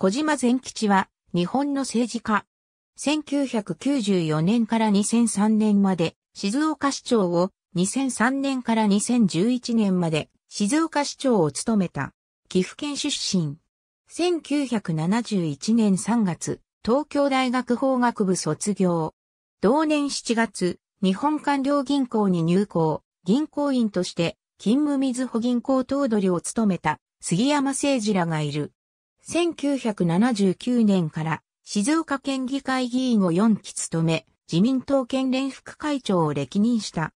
小島善吉は、日本の政治家。1994年から2003年まで、静岡市長を、2003年から2011年まで、静岡市長を務めた。岐阜県出身。1971年3月、東京大学法学部卒業。同年7月、日本官僚銀行に入行、銀行員として、勤務水保銀行頭取を務めた杉山誠二らがいる。1979年から静岡県議会議員を4期務め、自民党県連副会長を歴任した。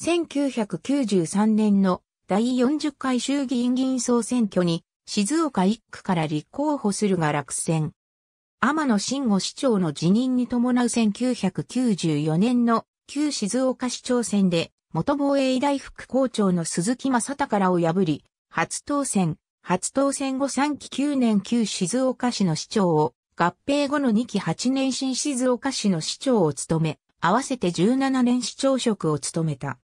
1993年の第40回衆議院議員総選挙に静岡1区から立候補するが落選。天野慎吾市長の辞任に伴う1994年の旧静岡市長選で元防衛大副校長の鈴木正隆らを破り、初当選、初当選後3期9年旧静岡市の市長を、合併後の2期8年新静岡市の市長を務め、合わせて17年市長職を務めた。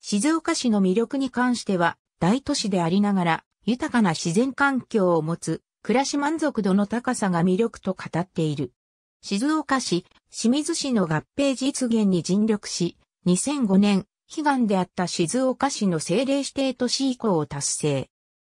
静岡市の魅力に関しては、大都市でありながら、豊かな自然環境を持つ、暮らし満足度の高さが魅力と語っている。静岡市、清水市の合併実現に尽力し、2005年、悲願であった静岡市の政令指定都市以降を達成。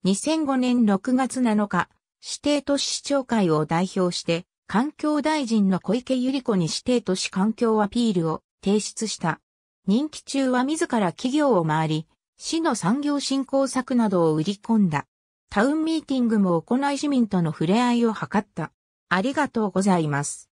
2005年6月7日、指定都市市長会を代表して、環境大臣の小池百合子に指定都市環境アピールを提出した。任期中は自ら企業を回り、市の産業振興策などを売り込んだ。タウンミーティングも行い市民との触れ合いを図った。ありがとうございます。